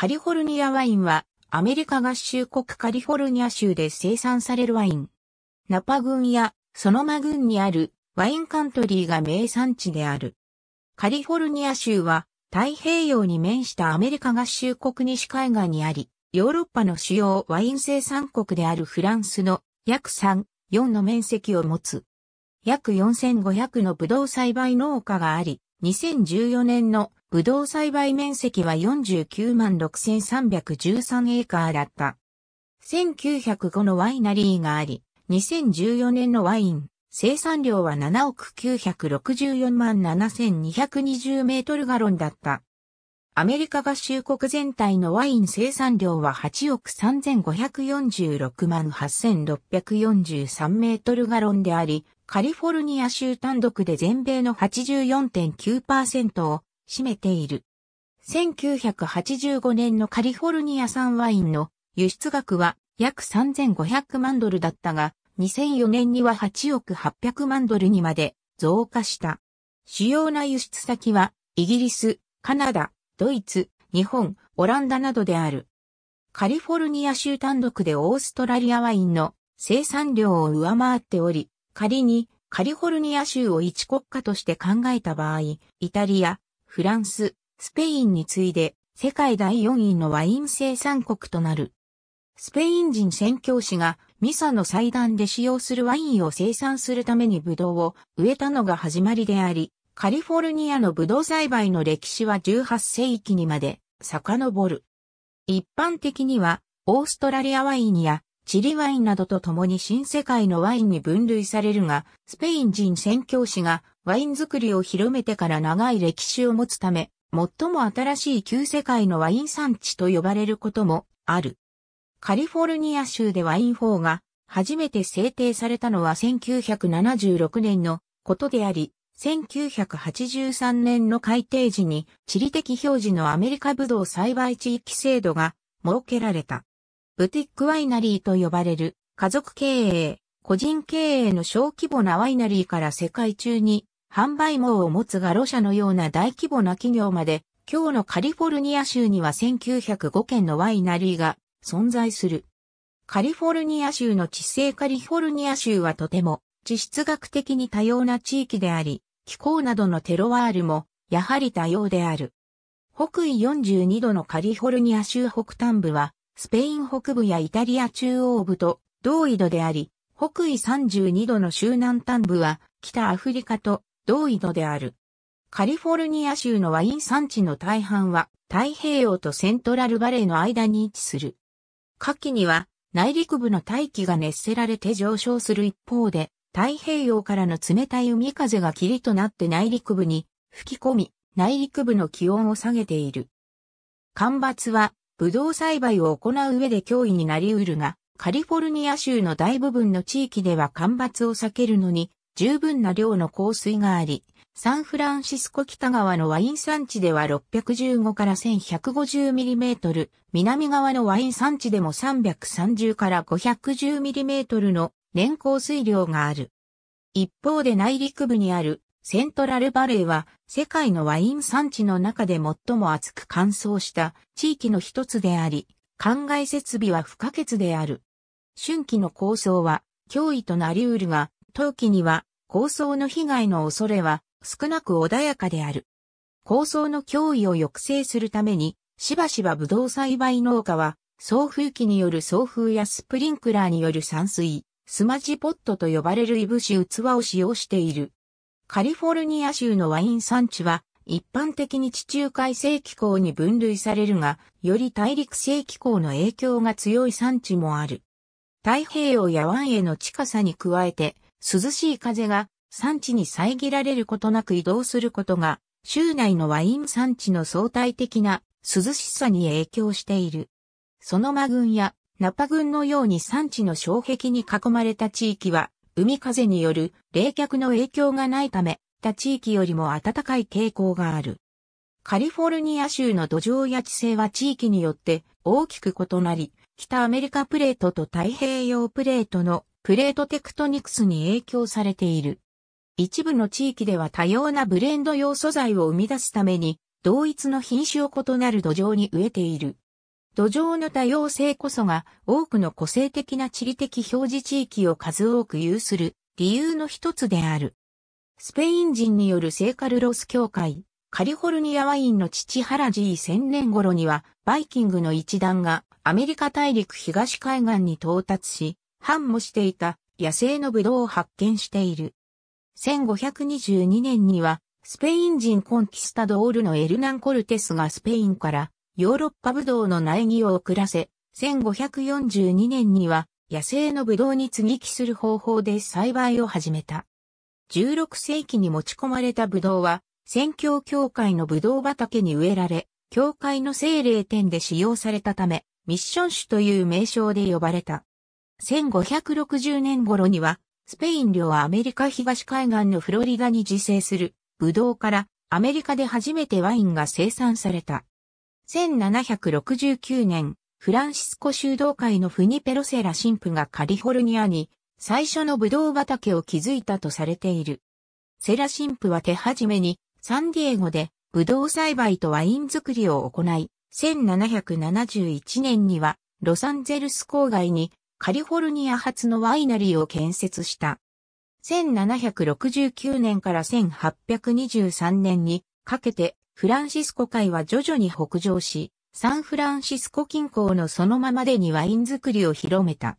カリフォルニアワインは、アメリカ合衆国カリフォルニア州で生産されるワイン。ナパ郡やソノマ郡にあるワインカントリーが名産地である。カリフォルニア州は太平洋に面したアメリカ合衆国西海岸にあり、ヨーロッパの主要ワイン生産国であるフランスの約3、4の面積を持つ。約4500のブドウ栽培農家があり、2014年のブドウ栽培面積は49万6313エーカーだった。1905のワイナリーがあり、2014年のワイン、生産量は7億964万7220メートルガロンだった。アメリカ合衆国全体のワイン生産量は8億3546万8643メートルガロンであり、カリフォルニア州単独で全米の84.9%を占めている。1985年のカリフォルニア産ワインの輸出額は約3500万ドルだったが、2004年には8億800万ドルにまで増加した。主要な輸出先は、イギリス、カナダ、ドイツ、日本、オランダなどである。カリフォルニア州単独でオーストラリアワインの生産量を上回っており、仮にカリフォルニア州を一国家として考えた場合、イタリア、フランス、スペインに次いで世界第4位のワイン生産国となる。スペイン人宣教師がミサの祭壇で使用するワインを生産するためにブドウを植えたのが始まりであり、カリフォルニアのブドウ栽培の歴史は18世紀にまで遡る。一般的には、オーストラリアワインやチリワインなどと共に新世界のワインに分類されるが、スペイン人宣教師がワイン作りを広めてから長い歴史を持つため、最も新しい旧世界のワイン産地と呼ばれることもある。カリフォルニア州でワイン法が初めて制定されたのは1976年のことであり、1983年の改定時に地理的表示のアメリカ武道栽培地域制度が設けられた。ブティックワイナリーと呼ばれる家族経営、個人経営の小規模なワイナリーから世界中に販売網を持つがロシアのような大規模な企業まで、今日のカリフォルニア州には1905件のワイナリーが存在する。カリフォルニア州の地勢カリフォルニア州はとても地質学的に多様な地域であり、気候などのテロワールもやはり多様である。北緯42度のカリフォルニア州北端部はスペイン北部やイタリア中央部と同緯度であり、北緯32度の州南端部は北アフリカと同緯度である。カリフォルニア州のワイン産地の大半は太平洋とセントラルバレーの間に位置する。夏季には内陸部の大気が熱せられて上昇する一方で、太平洋からの冷たい海風が霧となって内陸部に吹き込み、内陸部の気温を下げている。干ばつはブドウ栽培を行う上で脅威になり得るが、カリフォルニア州の大部分の地域では干ばつを避けるのに十分な量の降水があり、サンフランシスコ北側のワイン産地では615から 1150mm、南側のワイン産地でも330から 510mm の年降水量がある。一方で内陸部にあるセントラルバレーは世界のワイン産地の中で最も厚く乾燥した地域の一つであり、灌漑設備は不可欠である。春季の構想は脅威となり得るが、冬季には構想の被害の恐れは少なく穏やかである。構想の脅威を抑制するために、しばしばブドウ栽培農家は、送風機による送風やスプリンクラーによる散水、スマジポットと呼ばれるいぶし器を使用している。カリフォルニア州のワイン産地は、一般的に地中海性気候に分類されるが、より大陸性気候の影響が強い産地もある。太平洋や湾への近さに加えて、涼しい風が産地に遮られることなく移動することが、州内のワイン産地の相対的な涼しさに影響している。ソノマ群やナパ群のように産地の障壁に囲まれた地域は、海風による冷却の影響がないため、他地域よりも暖かい傾向がある。カリフォルニア州の土壌や地勢は地域によって大きく異なり、北アメリカプレートと太平洋プレートのプレートテクトニクスに影響されている。一部の地域では多様なブレンド用素材を生み出すために、同一の品種を異なる土壌に植えている。土壌の多様性こそが多くの個性的な地理的表示地域を数多く有する理由の一つである。スペイン人による聖カルロス教会、カリフォルニアワインの父原 G1000 年頃には、バイキングの一団がアメリカ大陸東海岸に到達し、繁茂していた野生のブドウを発見している。1522年には、スペイン人コンキスタドールのエルナン・コルテスがスペインからヨーロッパブドウの苗木を遅らせ、1542年には野生のブドウに接ぎ木する方法で栽培を始めた。16世紀に持ち込まれたブドウは、宣教協会のブドウ畑に植えられ、教会の精霊店で使用されたため、ミッション種という名称で呼ばれた。1560年頃には、スペイン領アメリカ東海岸のフロリダに自生する、ブドウからアメリカで初めてワインが生産された。1769年、フランシスコ修道会のフニペロセラ神父がカリフォルニアに最初のブドウ畑を築いたとされている。セラ神父は手始めにサンディエゴでブドウ栽培とワイン作りを行い、1771年にはロサンゼルス郊外にカリフォルニア発のワイナリーを建設した。1769年から1823年にかけてフランシスコ海は徐々に北上し、サンフランシスコ近郊のそのままでにワイン作りを広めた。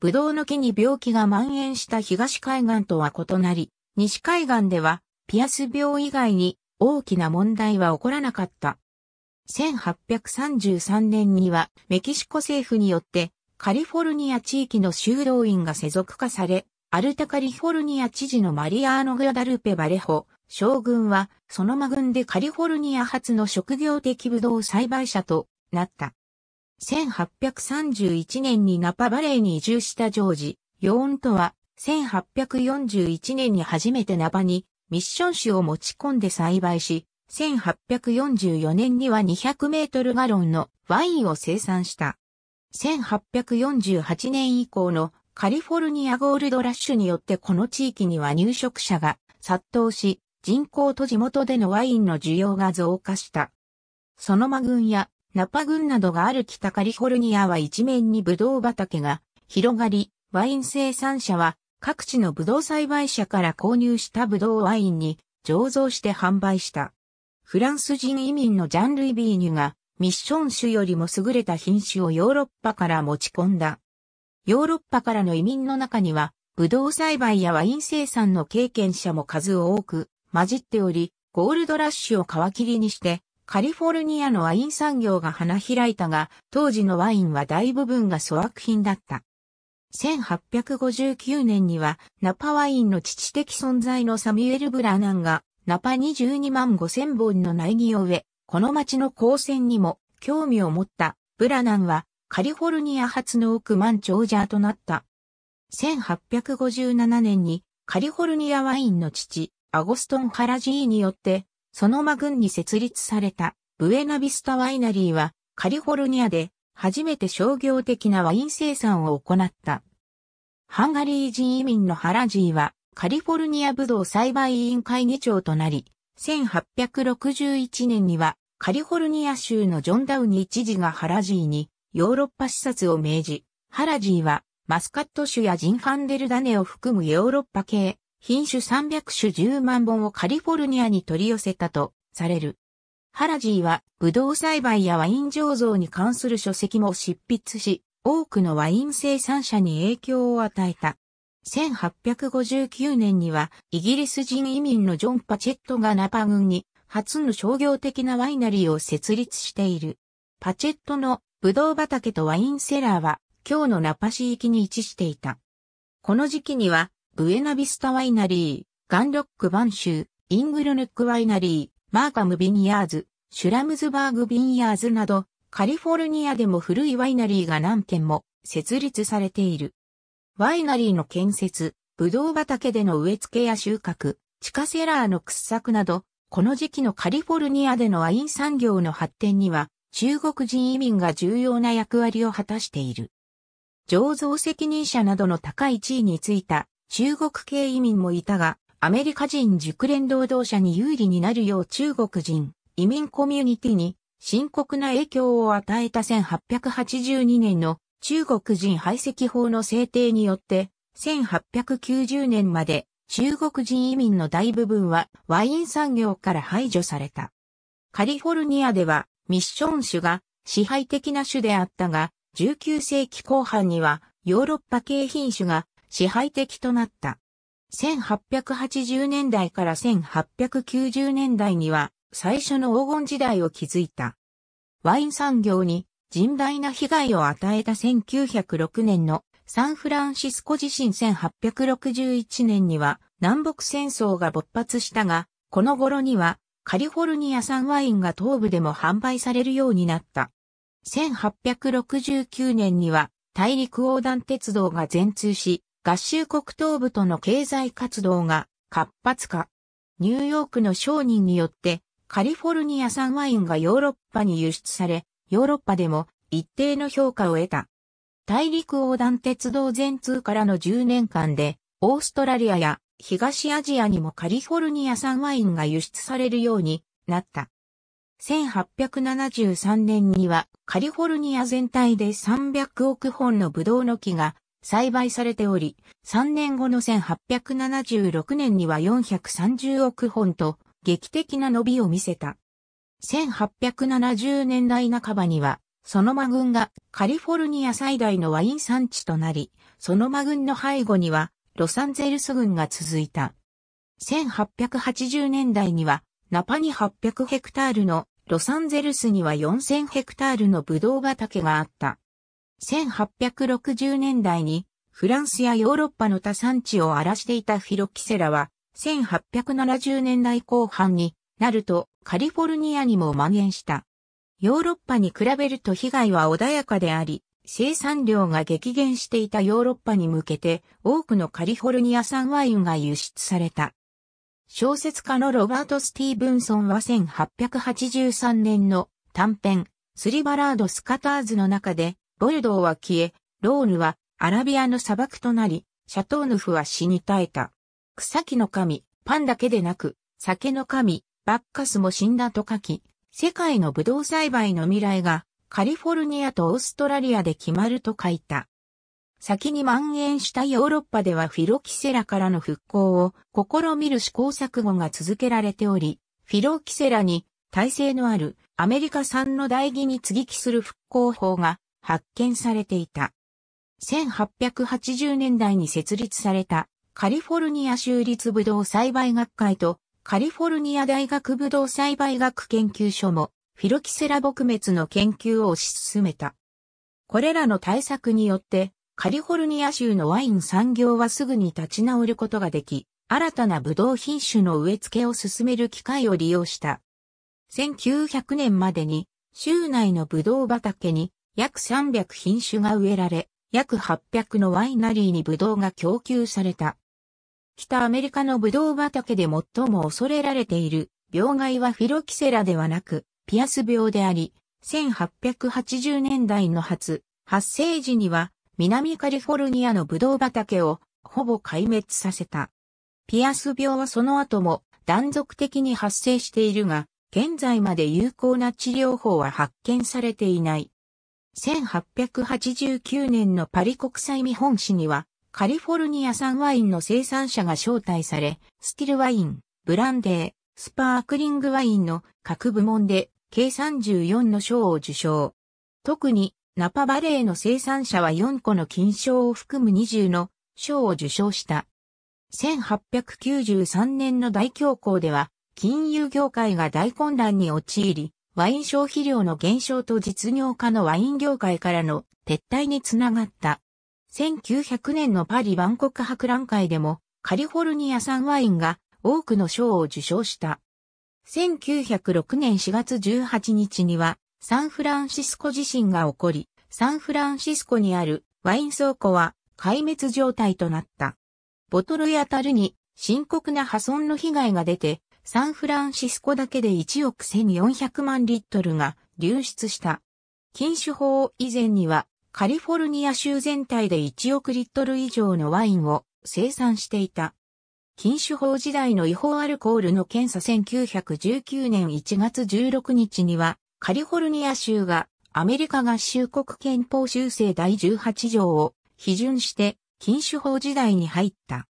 ブドウの木に病気が蔓延した東海岸とは異なり、西海岸ではピアス病以外に大きな問題は起こらなかった。1833年にはメキシコ政府によってカリフォルニア地域の修道院が世俗化され、アルタカリフォルニア知事のマリアーノ・グアダルペ・バレホ、将軍は、その間軍でカリフォルニア初の職業的ブドウ栽培者となった。1831年にナパバレーに移住したジョージ、ヨーンとは、1841年に初めてナパにミッション種を持ち込んで栽培し、1844年には200メートルガロンのワインを生産した。1848年以降のカリフォルニアゴールドラッシュによってこの地域には入植者が殺到し、人口と地元でのワインの需要が増加した。ソノマ群やナパ群などがある北カリフォルニアは一面にブドウ畑が広がり、ワイン生産者は各地のブドウ栽培者から購入したブドウワインに醸造して販売した。フランス人移民のジャンルイ・ビーニュがミッション種よりも優れた品種をヨーロッパから持ち込んだ。ヨーロッパからの移民の中には、ブドウ栽培やワイン生産の経験者も数多く混じっており、ゴールドラッシュを皮切りにして、カリフォルニアのワイン産業が花開いたが、当時のワインは大部分が粗悪品だった。1859年には、ナパワインの父的存在のサミュエル・ブラナンが、ナパ22万5千本の苗木を植え、この町の光線にも興味を持ったブラナンは、カリフォルニア初の億万長者となった。1857年にカリフォルニアワインの父、アゴストン・ハラジーによって、そのマ郡に設立されたブエナビスタワイナリーはカリフォルニアで初めて商業的なワイン生産を行った。ハンガリー人移民のハラジーはカリフォルニアブドウ栽培委員会議長となり、1861年にはカリフォルニア州のジョン・ダウニー知事がハラジーにヨーロッパ視察を命じ、ハラジーはマスカット種やジンハンデルダネを含むヨーロッパ系品種300種10万本をカリフォルニアに取り寄せたとされる。ハラジーは、ブドウ栽培やワイン醸造に関する書籍も執筆し、多くのワイン生産者に影響を与えた。1859年には、イギリス人移民のジョン・パチェットがナパ郡に、初の商業的なワイナリーを設立している。パチェットのブドウ畑とワインセラーは、今日のナパ市域に位置していた。この時期には、ウエナビスタワイナリー、ガンロックバンシュー、イングルヌックワイナリー、マーカムビニヤーズ、シュラムズバーグビンヤーズなど、カリフォルニアでも古いワイナリーが何件も設立されている。ワイナリーの建設、ブドウ畑での植え付けや収穫、地下セラーの掘削など、この時期のカリフォルニアでのワイン産業の発展には、中国人移民が重要な役割を果たしている。醸造責任者などの高い地位についた中国系移民もいたが、アメリカ人熟練労働者に有利になるよう中国人移民コミュニティに深刻な影響を与えた1882年の中国人排斥法の制定によって、1890年まで中国人移民の大部分はワイン産業から排除された。カリフォルニアではミッション種が支配的な種であったが、19世紀後半にはヨーロッパ系品種が支配的となった。1880年代から1890年代には最初の黄金時代を築いた。ワイン産業に甚大な被害を与えた1906年のサンフランシスコ地震1861年には南北戦争が勃発したが、この頃にはカリフォルニア産ワインが東部でも販売されるようになった。1869年には大陸横断鉄道が全通し、合衆国東部との経済活動が活発化。ニューヨークの商人によってカリフォルニア産ワインがヨーロッパに輸出され、ヨーロッパでも一定の評価を得た。大陸横断鉄道全通からの10年間で、オーストラリアや東アジアにもカリフォルニア産ワインが輸出されるようになった。1873年にはカリフォルニア全体で300億本のブドウの木が栽培されており、3年後の1876年には430億本と劇的な伸びを見せた。1870年代半ばには、ソノマ群がカリフォルニア最大のワイン産地となり、ソノマ群の背後にはロサンゼルス群が続いた。1880年代にはナパに800ヘクタールのロサンゼルスには4000ヘクタールのブドウ畑があった。1860年代にフランスやヨーロッパの多産地を荒らしていたフィロキセラは1870年代後半になるとカリフォルニアにも蔓延した。ヨーロッパに比べると被害は穏やかであり、生産量が激減していたヨーロッパに向けて多くのカリフォルニア産ワインが輸出された。小説家のロバート・スティーブンソンは1883年の短編、スリバラード・スカターズの中で、ボルドーは消え、ローヌはアラビアの砂漠となり、シャトーヌフは死に絶えた。草木の神、パンだけでなく、酒の神、バッカスも死んだと書き、世界のブドウ栽培の未来がカリフォルニアとオーストラリアで決まると書いた。先に蔓延したヨーロッパではフィロキセラからの復興を試みる試行錯誤が続けられており、フィロキセラに耐性のあるアメリカ産の代議に接ぎ木する復興法が発見されていた。1880年代に設立されたカリフォルニア州立ぶどう栽培学会とカリフォルニア大学ぶどう栽培学研究所もフィロキセラ撲滅の研究を推し進めた。これらの対策によってカリフォルニア州のワイン産業はすぐに立ち直ることができ、新たなブドウ品種の植え付けを進める機会を利用した。1900年までに州内のブドウ畑に約300品種が植えられ、約800のワイナリーにブドウが供給された。北アメリカのブドウ畑で最も恐れられている病害はフィロキセラではなく、ピアス病であり、1880年代の初、発生時には南カリフォルニアのブドウ畑をほぼ壊滅させた。ピアス病はその後も断続的に発生しているが、現在まで有効な治療法は発見されていない。1889年のパリ国際見本市には、カリフォルニア産ワインの生産者が招待され、スティルワイン、ブランデー、スパークリングワインの各部門で計34の賞を受賞。特にナパバレーの生産者は4個の金賞を含む20の賞を受賞した。1893年の大恐慌では金融業界が大混乱に陥り、ワイン消費量の減少と実業家のワイン業界からの撤退につながった。1900年のパリ万国博覧会でもカリフォルニア産ワインが多くの賞を受賞した。1906年4月18日にはサンフランシスコ地震が起こり、サンフランシスコにあるワイン倉庫は壊滅状態となった。ボトルやルに深刻な破損の被害が出て、サンフランシスコだけで1億1400万リットルが流出した。禁酒法以前にはカリフォルニア州全体で1億リットル以上のワインを生産していた。禁酒法時代の違法アルコールの検査1919年1月16日にはカリフォルニア州がアメリカ合衆国憲法修正第18条を批准して禁酒法時代に入った。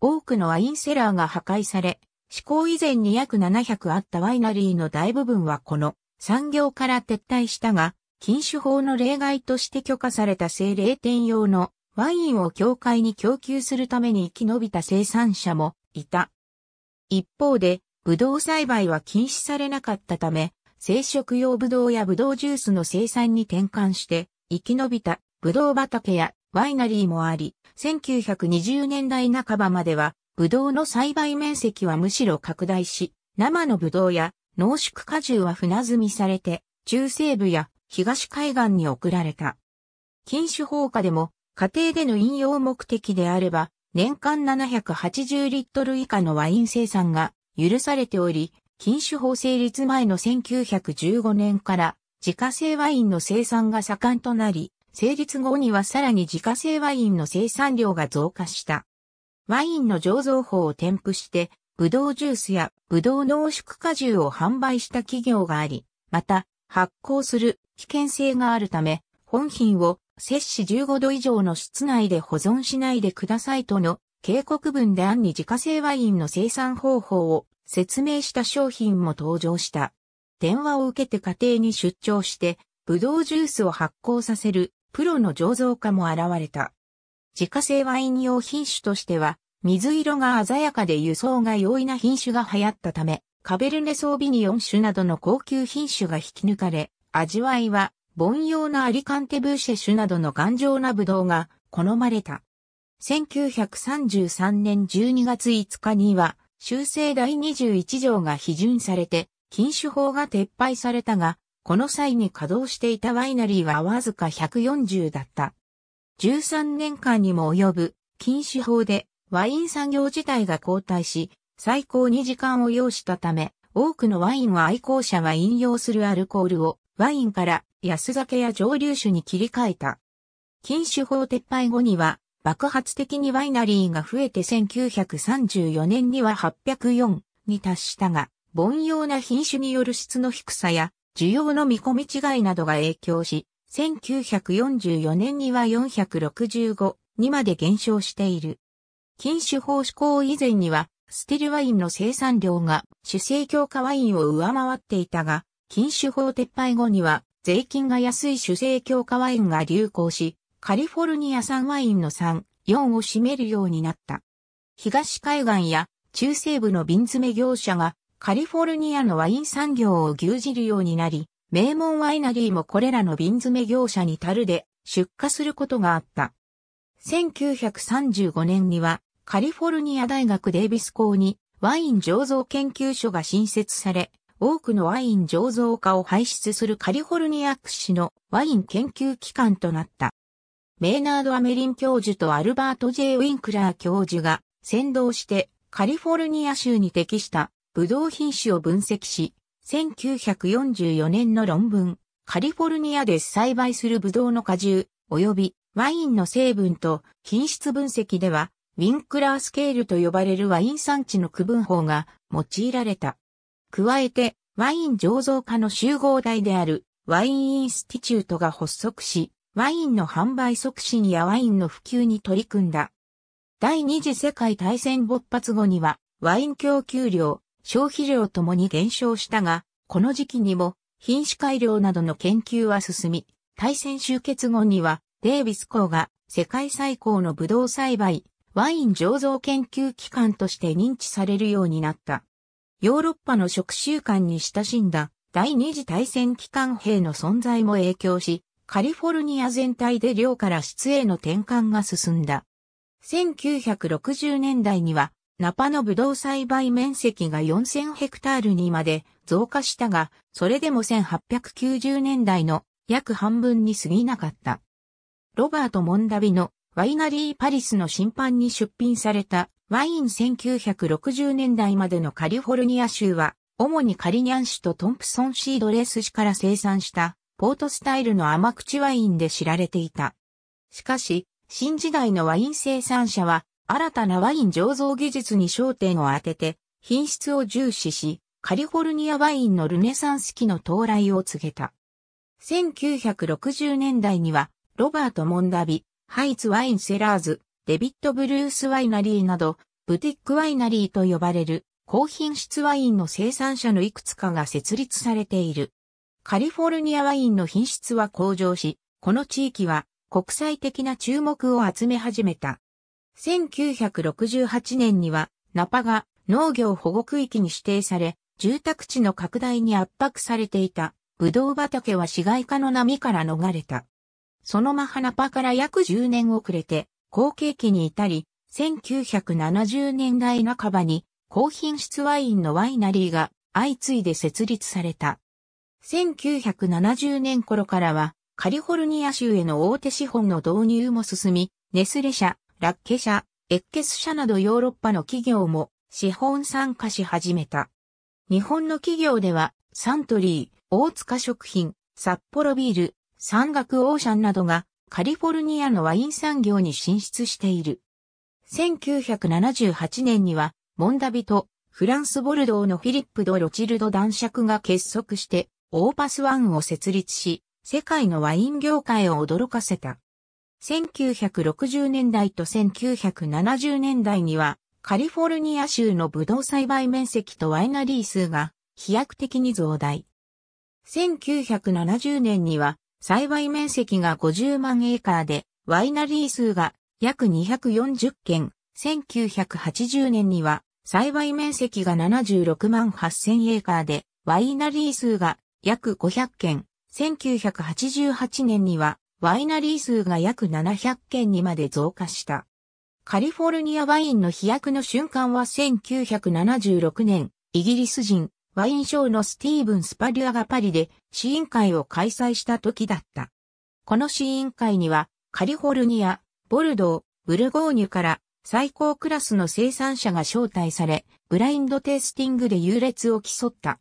多くのワインセラーが破壊され、施行以前に約700あったワイナリーの大部分はこの産業から撤退したが、禁酒法の例外として許可された精霊店用のワインを教会に供給するために生き延びた生産者もいた。一方で、ブドウ栽培は禁止されなかったため、生食用ブドウやブドウジュースの生産に転換して、生き延びたブドウ畑やワイナリーもあり、1920年代半ばまではブドウの栽培面積はむしろ拡大し、生のブドウや濃縮果汁は船積みされて、中西部や東海岸に送られた。禁酒放火でも、家庭での飲用目的であれば、年間780リットル以下のワイン生産が許されており、禁酒法成立前の1915年から自家製ワインの生産が盛んとなり、成立後にはさらに自家製ワインの生産量が増加した。ワインの醸造法を添付して、ブドウジュースやブドウ濃縮果汁を販売した企業があり、また、発酵する危険性があるため、本品を摂氏15度以上の室内で保存しないでくださいとの警告文で案に自家製ワインの生産方法を説明した商品も登場した。電話を受けて家庭に出張して、ブドウジュースを発酵させるプロの醸造家も現れた。自家製ワイン用品種としては、水色が鮮やかで輸送が容易な品種が流行ったため、カベルネソービニオン種などの高級品種が引き抜かれ、味わいは、凡用なアリカンテブーシェ種などの頑丈なブドウが好まれた。1933年12月5日には、修正第21条が批准されて、禁酒法が撤廃されたが、この際に稼働していたワイナリーはわずか140だった。13年間にも及ぶ禁酒法でワイン産業自体が後退し、最高に時間を要したため、多くのワインは愛好者は飲用するアルコールをワインから安酒や蒸留酒に切り替えた。禁酒法撤廃後には爆発的にワイナリーが増えて1934年には804に達したが、凡庸な品種による質の低さや需要の見込み違いなどが影響し、1944年には465にまで減少している。禁酒法施行以前には、ステルワインの生産量が主成強化ワインを上回っていたが、禁酒法撤廃後には、税金が安い主成強化ワインが流行し、カリフォルニア産ワインの3、4を占めるようになった。東海岸や中西部の瓶詰め業者がカリフォルニアのワイン産業を牛耳るようになり、名門ワイナリーもこれらの瓶詰業者に樽で出荷することがあった。1935年にはカリフォルニア大学デイビス校にワイン醸造研究所が新設され、多くのワイン醸造家を輩出するカリフォルニア屈指のワイン研究機関となった。メーナード・アメリン教授とアルバート・ジェイ・ウィンクラー教授が先導してカリフォルニア州に適したブドウ品種を分析し、1944年の論文、カリフォルニアで栽培するブドウの果汁、及びワインの成分と品質分析では、ウィンクラースケールと呼ばれるワイン産地の区分法が用いられた。加えて、ワイン醸造家の集合体であるワインインスティチュートが発足し、ワインの販売促進やワインの普及に取り組んだ。第二次世界大戦勃発後には、ワイン供給量、消費量ともに減少したが、この時期にも品種改良などの研究は進み、大戦終結後にはデイビス校が世界最高のブドウ栽培、ワイン醸造研究機関として認知されるようになった。ヨーロッパの食習慣に親しんだ第二次大戦機関兵の存在も影響し、カリフォルニア全体で量から質への転換が進んだ。1960年代にはナパのブドウ栽培面積が4000ヘクタールにまで増加したが、それでも1890年代の約半分に過ぎなかった。ロバート・モンダビのワイナリー・パリスの審判に出品されたワイン1960年代までのカリフォルニア州は、主にカリニャン種とトンプソンシードレース種から生産したポートスタイルの甘口ワインで知られていた。しかし、新時代のワイン生産者は新たなワイン醸造技術に焦点を当てて、品質を重視し、カリフォルニアワインのルネサンス期の到来を告げた。1960年代には、ロバート・モンダビ、ハイツ・ワイン・セラーズ、デビット・ブルース・ワイナリーなど、ブティック・ワイナリーと呼ばれる、高品質ワインの生産者のいくつかが設立されている。カリフォルニアワインの品質は向上し、この地域は国際的な注目を集め始めた。1968年には、ナパが農業保護区域に指定され、住宅地の拡大に圧迫されていた、ブドウ畑は市街化の波から逃れた。そのマハナパから約10年遅れて、後継期に至り、1970年代半ばに、高品質ワインのワイナリーが相次いで設立された。1970年頃からは、カリフォルニア州への大手資本の導入も進み、ネスレ社、ラッケ社、エッケス社などヨーロッパの企業も資本参加し始めた。日本の企業ではサントリー、大塚食品、札幌ビール、山岳オーシャンなどがカリフォルニアのワイン産業に進出している。1978年にはモンダビとフランスボルドーのフィリップ・ド・ロチルド男爵が結束してオーパスワンを設立し、世界のワイン業界を驚かせた。1960年代と1970年代には、カリフォルニア州のブドウ栽培面積とワイナリー数が飛躍的に増大。1970年には栽培面積が50万エーカーで、ワイナリー数が約240件。1980年には栽培面積が76万8000エーカーで、ワイナリー数が約500件。1988年にはワイナリー数が約700件にまで増加した。カリフォルニアワインの飛躍の瞬間は1976年、イギリス人、ワインショーのスティーブン・スパリュアがパリで試飲会を開催した時だった。この試飲会には、カリフォルニア、ボルドー、ブルゴーニュから最高クラスの生産者が招待され、ブラインドテイスティングで優劣を競った。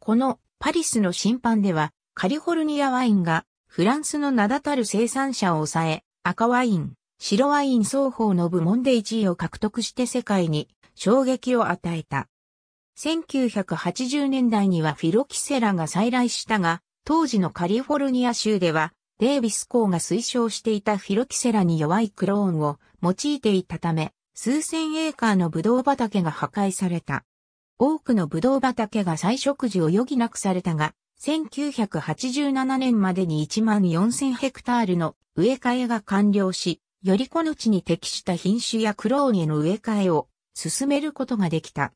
このパリスの審判では、カリフォルニアワインがフランスの名だたる生産者を抑え、赤ワイン、白ワイン双方の部門で1位を獲得して世界に衝撃を与えた。1980年代にはフィロキセラが再来したが、当時のカリフォルニア州では、デービス校が推奨していたフィロキセラに弱いクローンを用いていたため、数千エーカーのブドウ畑が破壊された。多くのブドウ畑が再植樹を余儀なくされたが、1987年までに1万4000ヘクタールの植え替えが完了し、よりこの地に適した品種やクローンへの植え替えを進めることができた。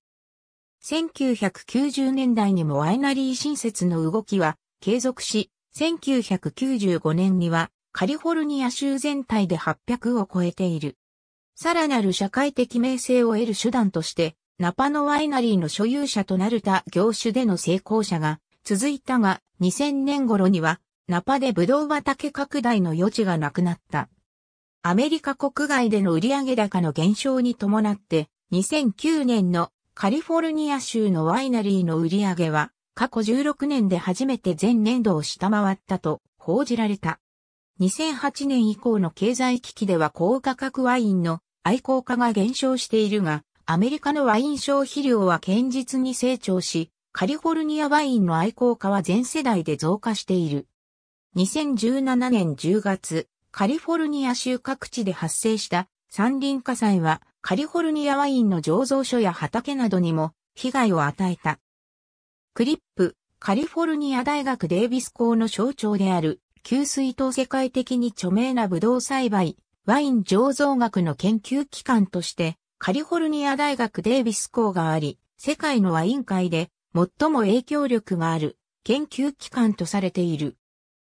1990年代にもワイナリー新設の動きは継続し、1995年にはカリフォルニア州全体で800を超えている。さらなる社会的名声を得る手段として、ナパのワイナリーの所有者となるた業種での成功者が続いたが、2000年頃には、ナパでブドウ畑拡大の余地がなくなった。アメリカ国外での売上高の減少に伴って、2009年のカリフォルニア州のワイナリーの売上は、過去16年で初めて前年度を下回ったと報じられた。2008年以降の経済危機では高価格ワインの愛好家が減少しているが、アメリカのワイン消費量は堅実に成長し、カリフォルニアワインの愛好家は全世代で増加している。2017年10月、カリフォルニア州各地で発生した山林火災はカリフォルニアワインの醸造所や畑などにも被害を与えた。クリップ、カリフォルニア大学デイビス校の象徴である、給水と世界的に著名なブドウ栽培、ワイン醸造学の研究機関として、カリフォルニア大学デイビス校があり、世界のワイン界で最も影響力がある研究機関とされている。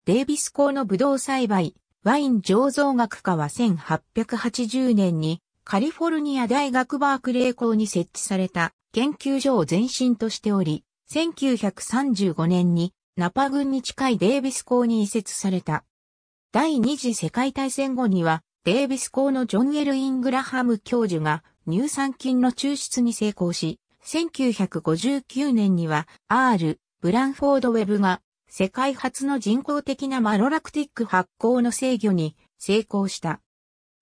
デイビス校のブドウ栽培、ワイン醸造学科は1880年にカリフォルニア大学バークレー校に設置された研究所を前身としており、1935年にナパ郡に近いデイビス校に移設された。第二次世界大戦後には、デイビス校のジョン・エル・イングラハム教授が乳酸菌の抽出に成功し、1959年には R、ブランフォードウェブが世界初の人工的なマロラクティック発酵の制御に成功した。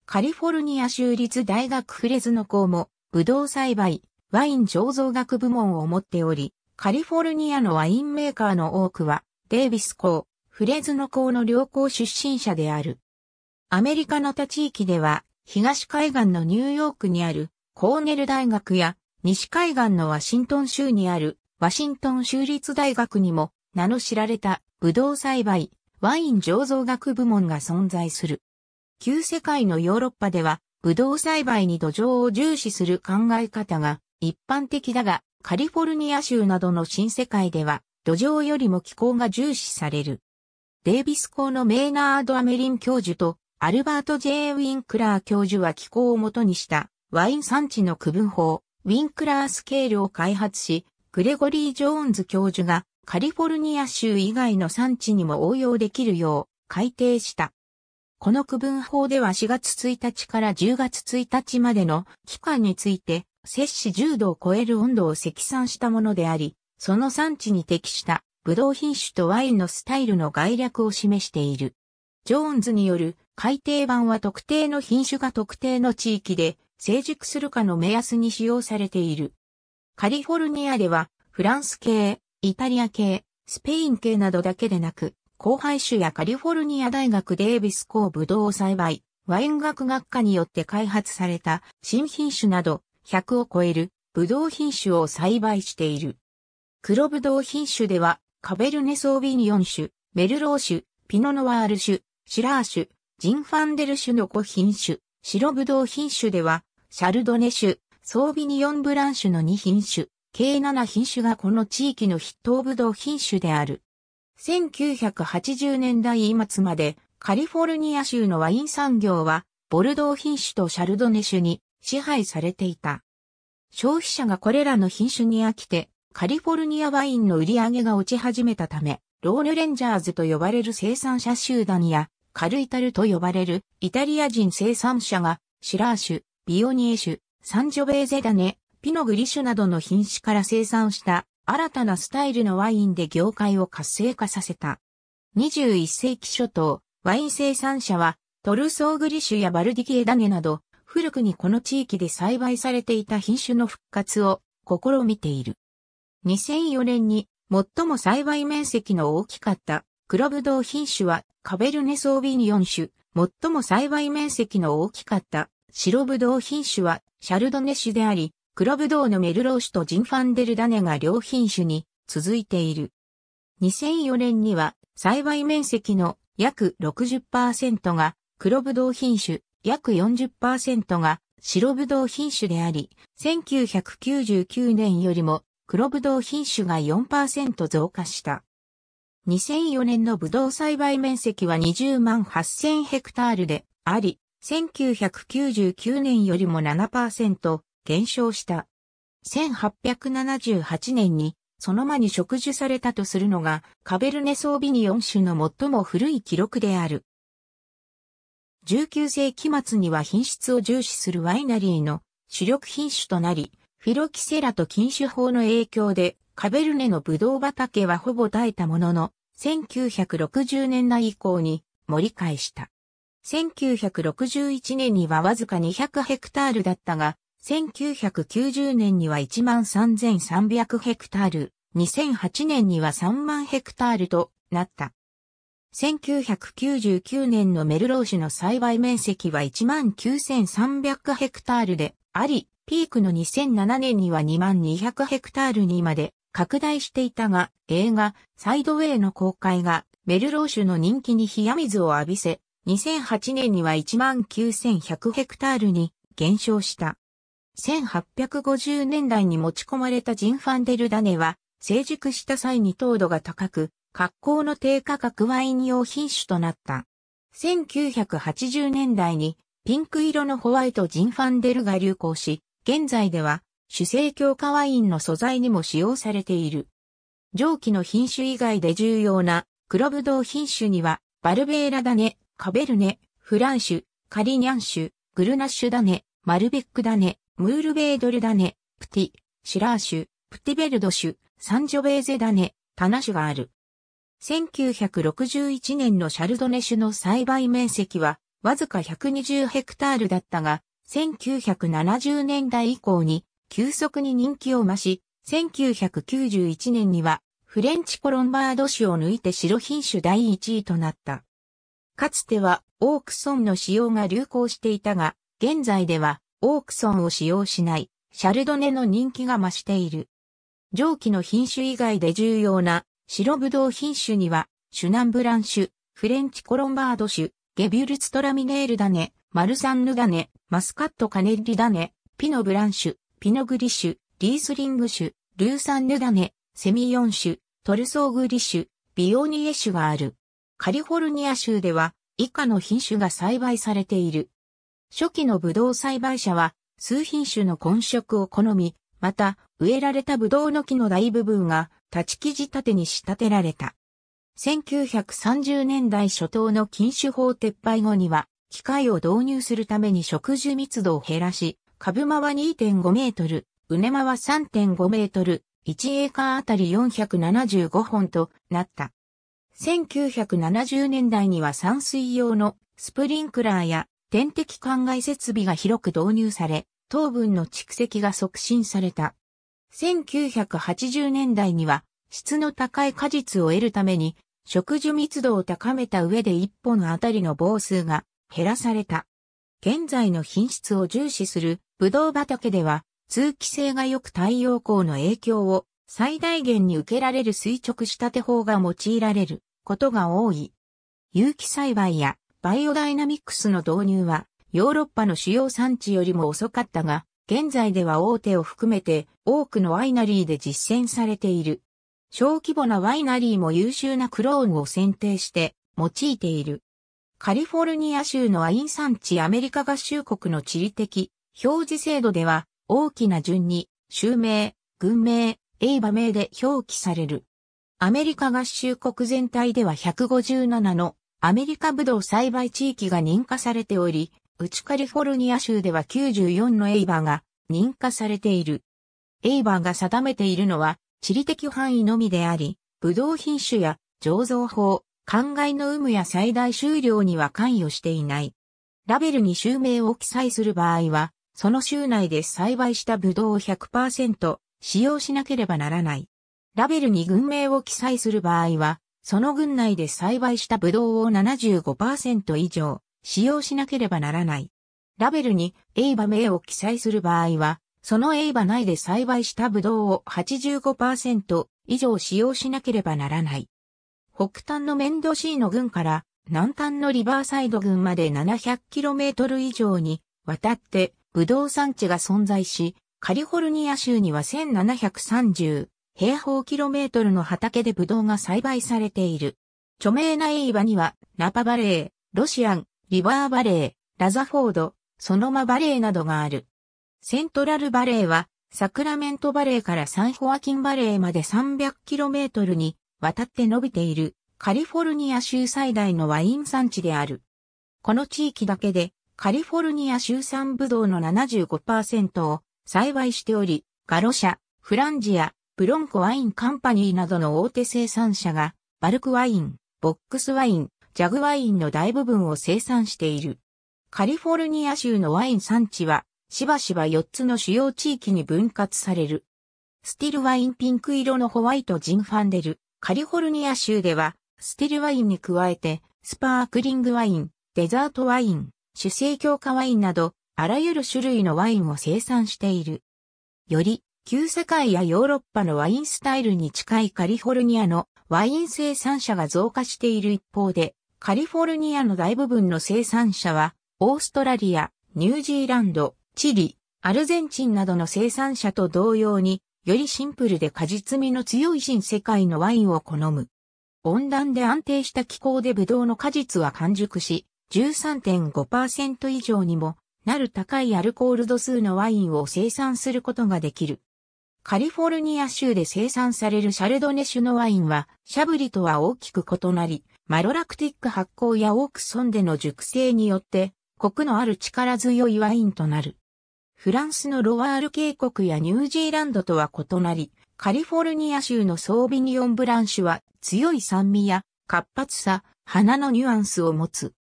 カリフォルニア州立大学フレズノ校も、ブドウ栽培、ワイン醸造学部門を持っており、カリフォルニアのワインメーカーの多くは、デイビス校、フレズノ校の両校出身者である。アメリカの他地域では、東海岸のニューヨークにあるコーネル大学や西海岸のワシントン州にあるワシントン州立大学にも名の知られたブドウ栽培、ワイン醸造学部門が存在する。旧世界のヨーロッパではブドウ栽培に土壌を重視する考え方が一般的だが、カリフォルニア州などの新世界では土壌よりも気候が重視される。デイビス校のメーナード・アメリン教授とアルバート・ジェイ・ウィンクラー教授は気候をもとにしたワイン産地の区分法、ウィンクラースケールを開発し、グレゴリー・ジョーンズ教授がカリフォルニア州以外の産地にも応用できるよう改定した。この区分法では4月1日から10月1日までの期間について、摂氏10度を超える温度を積算したものであり、その産地に適したブドウ品種とワインのスタイルの概略を示している。ジョーンズによる改定版は特定の品種が特定の地域で成熟するかの目安に使用されている。カリフォルニアでは、フランス系、イタリア系、スペイン系などだけでなく、後輩種やカリフォルニア大学デービス校ブドウ栽培、ワイン学学科によって開発された新品種など100を超えるブドウ品種を栽培している。黒ブドウ品種では、カベルネソービニオン種、メルロー種、ピノノワール種、シラー種、ジンファンデル種の5品種、白ぶどう品種では、シャルドネ種、ソービニヨンブラン種の2品種、計7品種がこの地域の筆頭ぶどう品種である。1980年代末までカリフォルニア州のワイン産業はボルドー品種とシャルドネ種に支配されていた。消費者がこれらの品種に飽きてカリフォルニアワインの売り上げが落ち始めたため、ロールレンジャーズと呼ばれる生産者集団やカルイタルと呼ばれるイタリア人生産者がシラーシュ、ビオニエシュ、サンジョベーゼダネ、ピノグリシュなどの品種から生産した新たなスタイルのワインで業界を活性化させた。21世紀初頭、ワイン生産者はトルソーグリシュやバルディキエダネなど古くにこの地域で栽培されていた品種の復活を試みている。2004年に最も栽培面積の大きかった黒ぶどう品種はカベルネソービニョン種、最も栽培面積の大きかった白ぶどう品種はシャルドネ種であり、黒ぶどうのメルロー種とジンファンデルダネが両品種に続いている。2004年には栽培面積の約60%が黒ぶどう品種、約40%が白ぶどう品種であり、1999年よりも黒ぶどう品種が4%増加した。2004年のブドウ栽培面積は20万8000ヘクタールであり、1999年よりも7%減少した。1878年にその間に植樹されたとするのがカベルネソービニオン種の最も古い記録である。19世紀末には品質を重視するワイナリーの主力品種となり、フィロキセラと禁酒法の影響でカベルネのブドウ畑はほぼ耐えたものの、1960年代以降に盛り返した。1961年にはわずか200ヘクタールだったが、1990年には13,300ヘクタール、2008年には3万ヘクタールとなった。1999年のメルロー種の栽培面積は19,300ヘクタールであり、ピークの2007年には2200ヘクタールにまで拡大していたが、映画、サイドウェイの公開が、メルロー州の人気に冷や水を浴びせ、2008年には19,100ヘクタールに減少した。1850年代に持ち込まれたジンファンデルダネは、成熟した際に糖度が高く、格好の低価格ワイン用品種となった。1980年代にピンク色のホワイトジンファンデルが流行し、現在では主成強化ワインの素材にも使用されている。蒸気の品種以外で重要な黒ぶどう品種には、バルベーラダネ、カベルネ、フランシュ、カリニャンシュ、グルナッシュダネ、マルベックダネ、ムールベードルダネ、プティ、シラーシュ、プティベルドシュ、サンジョベーゼダネ、タナシュがある。1961年のシャルドネ種の栽培面積は、わずか120ヘクタールだったが、1970年代以降に急速に人気を増し、1991年にはフレンチコロンバード種を抜いて白品種第1位となった。かつてはオークソンの使用が流行していたが、現在ではオークソンを使用しないシャルドネの人気が増している。上記の品種以外で重要な白ぶどう品種には、シュナンブラン種、フレンチコロンバード種、ゲビュルツトラミネールダネ、マルサンヌダネ、マスカットカネッリダネ、ピノブランシュ、ピノグリシュ、リースリング種、ルーサンヌダネ、セミヨン種、トルソーグリシュ、ビオニエ種がある。カリフォルニア州では以下の品種が栽培されている。初期のブドウ栽培者は数品種の混色を好み、また植えられたブドウの木の大部分が立ち木地立てに仕立てられた。1930年代初頭の禁酒法撤廃後には機械を導入するために植樹密度を減らし、株間は2.5メートル、うね間は3.5メートル、1エーカーあたり475本となった。1970年代には散水用のスプリンクラーや点滴灌漑設備が広く導入され、糖分の蓄積が促進された。1980年代には質の高い果実を得るために植樹密度を高めた上で1本あたりの房数が減らされた。現在の品質を重視するブドウ畑では、通気性が良く太陽光の影響を最大限に受けられる垂直仕立て法が用いられることが多い。有機栽培やバイオダイナミックスの導入はヨーロッパの主要産地よりも遅かったが、現在では大手を含めて多くのワイナリーで実践されている。小規模なワイナリーも優秀なクローンを選定して用いている。カリフォルニア州のアイン産地アメリカ合衆国の地理的表示制度では大きな順に州名、軍名、エイバ名で表記される。アメリカ合衆国全体では157のアメリカブドウ栽培地域が認可されており、内カリフォルニア州では94のエイバが認可されている。エイバが定めているのは地理的範囲のみであり、ブドウ品種や醸造法、灌漑の有無や最大収量には関与していない。ラベルに州名を記載する場合は、その州内で栽培したブドウを100%使用しなければならない。ラベルに軍名を記載する場合は、その軍内で栽培したブドウを75%以上使用しなければならない。ラベルにエイバ名を記載する場合は、そのエイバ内で栽培したブドウを85%以上使用しなければならない。北端のメンドシーノ郡から南端のリバーサイド郡まで 700km 以上に渡ってブドウ産地が存在し、カリフォルニア州には1730平方キロメートルの畑でブドウが栽培されている。著名なエイバには、ナパバレー、ロシアン、リバーバレー、ラザフォード、ソノマバレーなどがある。セントラルバレーは、サクラメントバレーからサンホアキンバレーまで 300km に渡って伸びているカリフォルニア州最大のワイン産地である。この地域だけでカリフォルニア州産ブドウの75%を栽培しており、ガロシャ、フランジア、ブロンコワインカンパニーなどの大手生産者が、バルクワイン、ボックスワイン、ジャグワインの大部分を生産している。カリフォルニア州のワイン産地は、しばしば4つの主要地域に分割される。スティルワインピンク色のホワイトジンファンデル、カリフォルニア州では、スティルワインに加えて、スパークリングワイン、デザートワイン、主成強化ワインなど、あらゆる種類のワインを生産している。より、旧世界やヨーロッパのワインスタイルに近いカリフォルニアのワイン生産者が増加している一方で、カリフォルニアの大部分の生産者は、オーストラリア、ニュージーランド、チリ、アルゼンチンなどの生産者と同様に、よりシンプルで果実味の強い新世界のワインを好む。温暖で安定した気候でブドウの果実は完熟し、13.5%以上にもなる高いアルコール度数のワインを生産することができる。カリフォルニア州で生産されるシャルドネ種のワインは、シャブリとは大きく異なり、マロラクティック発酵やオークソンでの熟成によって、コクのある力強いワインとなる。フランスのロワール渓谷やニュージーランドとは異なり、カリフォルニア州のソービニオンブランシュは強い酸味や活発さ、花のニュアンスを持つ。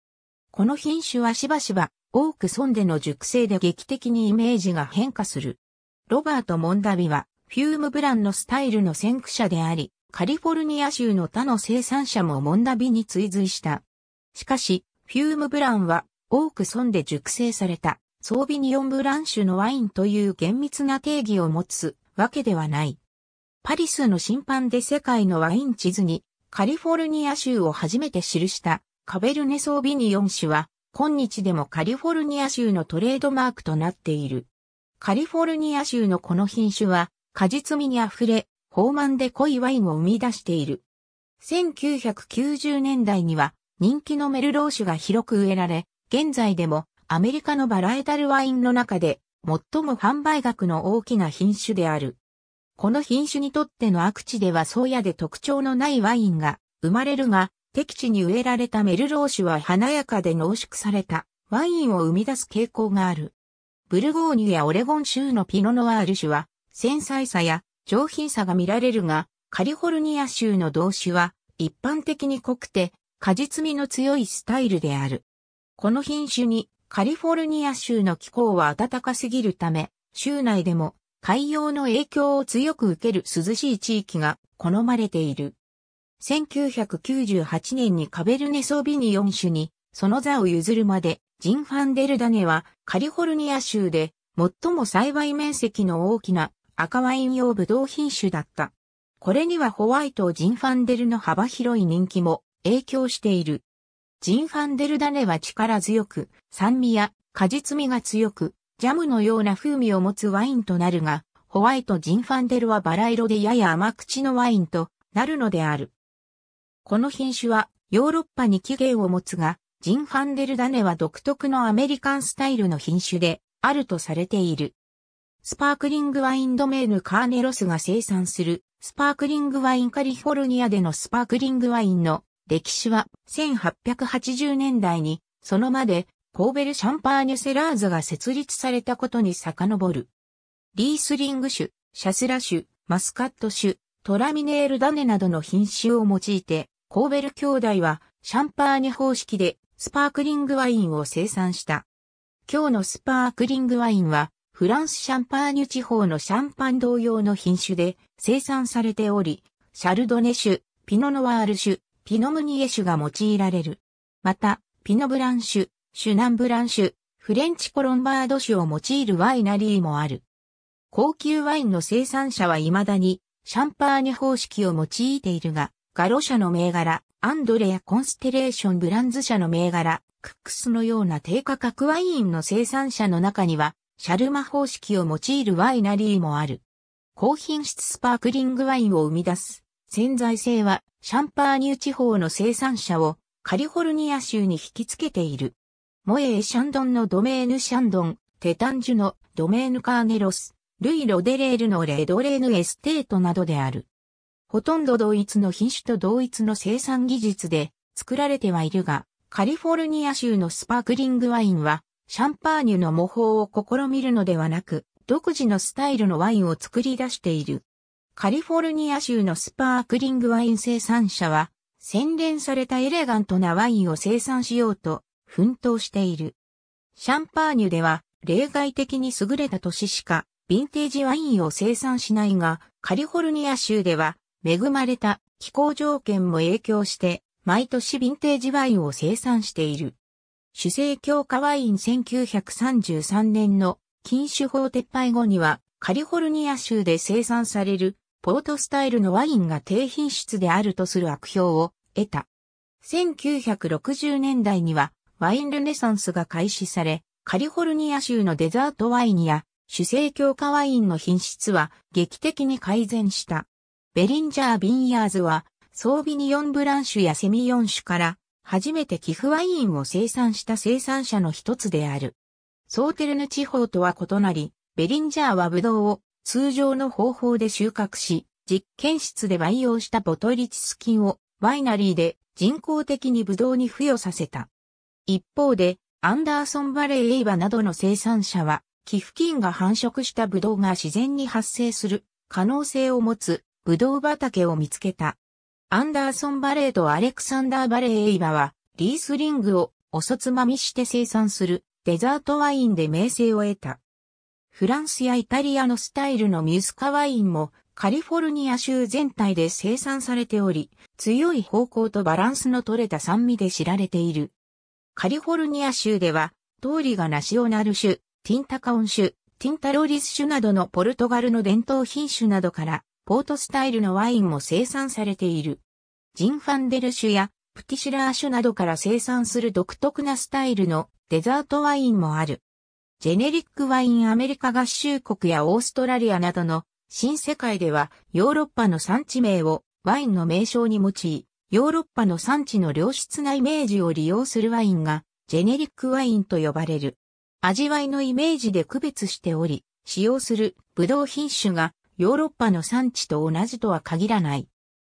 この品種はしばしば多く損での熟成で劇的にイメージが変化する。ロバート・モンダビはフュームブランのスタイルの先駆者であり、カリフォルニア州の他の生産者もモンダビに追随した。しかし、フュームブランは多く損で熟成されたソービニオンブランシュのワインという厳密な定義を持つわけではない。パリスの審判で世界のワイン地図にカリフォルニア州を初めて記したカベルネソービニオン州は今日でもカリフォルニア州のトレードマークとなっている。カリフォルニア州のこの品種は果実味に溢れ、豊満で濃いワインを生み出している。1990年代には人気のメルロー種が広く植えられ、現在でもアメリカのバラエタルワインの中で最も販売額の大きな品種である。この品種にとっての悪地では宗谷で特徴のないワインが生まれるが、適地に植えられたメルロー種は華やかで濃縮されたワインを生み出す傾向がある。ブルゴーニュやオレゴン州のピノノワール種は繊細さや上品さが見られるが、カリフォルニア州の同種は一般的に濃くて果実味の強いスタイルである。この品種にカリフォルニア州の気候は暖かすぎるため、州内でも海洋の影響を強く受ける涼しい地域が好まれている。1998年にカベルネソビニ4種にその座を譲るまでジンファンデルダネはカリフォルニア州で最も栽培面積の大きな赤ワイン用ブドウ品種だった。これにはホワイトジンファンデルの幅広い人気も影響している。ジンファンデルダネは力強く、酸味や果実味が強く、ジャムのような風味を持つワインとなるが、ホワイトジンファンデルはバラ色でやや甘口のワインとなるのである。この品種はヨーロッパに起源を持つが、ジンファンデルダネは独特のアメリカンスタイルの品種であるとされている。スパークリングワインドメーヌカーネロスが生産するスパークリングワインカリフォルニアでのスパークリングワインの歴史は1880年代に、そのまで、コーベル・シャンパーニュ・セラーズが設立されたことに遡る。リースリング種、シャスラ種、マスカット種、トラミネールダネなどの品種を用いて、コーベル兄弟はシャンパーニュ方式でスパークリングワインを生産した。今日のスパークリングワインは、フランスシャンパーニュ地方のシャンパン同様の品種で生産されており、シャルドネ種、ピノノワール種、ピノムニエ種が用いられる。また、ピノブランシュ、シュナンブランシュ、フレンチコロンバード種を用いるワイナリーもある。高級ワインの生産者は未だにシャンパーニュ方式を用いているが、ガロ社の銘柄、アンドレア・コンステレーション・ブランズ社の銘柄、クックスのような低価格ワインの生産者の中には、シャルマ方式を用いるワイナリーもある。高品質スパークリングワインを生み出す潜在性はシャンパーニュ地方の生産者をカリフォルニア州に引きつけている。モエー・シャンドンのドメーヌ・シャンドン、テタンジュのドメーヌ・カーネロス、ルイ・ロデレールのレドレーヌ・エステートなどである。ほとんど同一の品種と同一の生産技術で作られてはいるが、カリフォルニア州のスパークリングワインは、シャンパーニュの模倣を試みるのではなく、独自のスタイルのワインを作り出している。カリフォルニア州のスパークリングワイン生産者は、洗練されたエレガントなワインを生産しようと奮闘している。シャンパーニュでは例外的に優れた年しかヴィンテージワインを生産しないが、カリフォルニア州では恵まれた気候条件も影響して毎年ヴィンテージワインを生産している。主成強化ワイン1933年の禁酒法撤廃後にはカリフォルニア州で生産されるポートスタイルのワインが低品質であるとする悪評を得た。1960年代にはワインルネサンスが開始され、カリフォルニア州のデザートワインや主成強化ワインの品質は劇的に改善した。ベリンジャー・ビンヤーズは装備に4ブランシュやセミ4種から初めて寄付ワインを生産した生産者の一つである。ソーテルヌ地方とは異なり、ベリンジャーはブドウを通常の方法で収穫し、実験室で培養したボトリチス菌をワイナリーで人工的にブドウに付与させた。一方で、アンダーソンバレーエイバなどの生産者は、寄付菌が繁殖したブドウが自然に発生する可能性を持つブドウ畑を見つけた。アンダーソンバレーとアレクサンダーバレーエイバは、リースリングをおそつまみして生産するデザートワインで名声を得た。フランスやイタリアのスタイルのミュスカワインもカリフォルニア州全体で生産されており、強い方向とバランスの取れた酸味で知られている。カリフォルニア州では、通りがナシオナル種、ティンタカオン種、ティンタロリス種などのポルトガルの伝統品種などから、ポートスタイルのワインも生産されている。ジンファンデル種やプティシュラー種などから生産する独特なスタイルのデザートワインもある。ジェネリックワインアメリカ合衆国やオーストラリアなどの新世界ではヨーロッパの産地名をワインの名称に用い、ヨーロッパの産地の良質なイメージを利用するワインがジェネリックワインと呼ばれる。味わいのイメージで区別しており、使用するブドウ品種がヨーロッパの産地と同じとは限らない。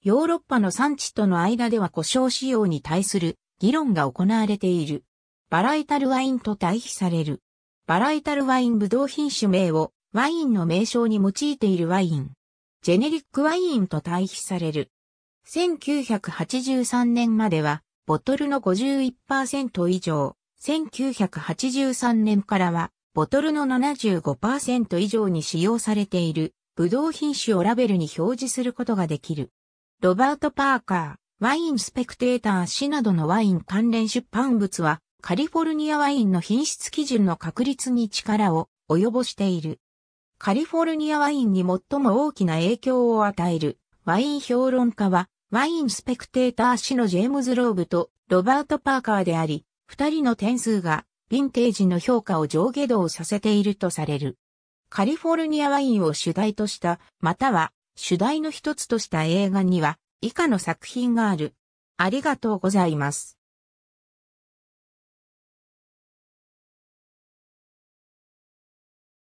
ヨーロッパの産地との間では故障使用に対する議論が行われている。バライタルワインと対比される。バライタルワインブドウ品種名をワインの名称に用いているワイン。ジェネリックワインと対比される。1983年までは、ボトルの51%以上、1983年からは、ボトルの75%以上に使用されている、ブドウ品種をラベルに表示することができる。ロバート・パーカー、ワインスペクテーター氏などのワイン関連出版物は、カリフォルニアワインの品質基準の確立に力を及ぼしている。カリフォルニアワインに最も大きな影響を与えるワイン評論家はワインスペクテーター氏のジェームズ・ローブとロバート・パーカーであり、二人の点数がヴィンテージの評価を上下動させているとされる。カリフォルニアワインを主題とした、または主題の一つとした映画には以下の作品がある。ありがとうございます。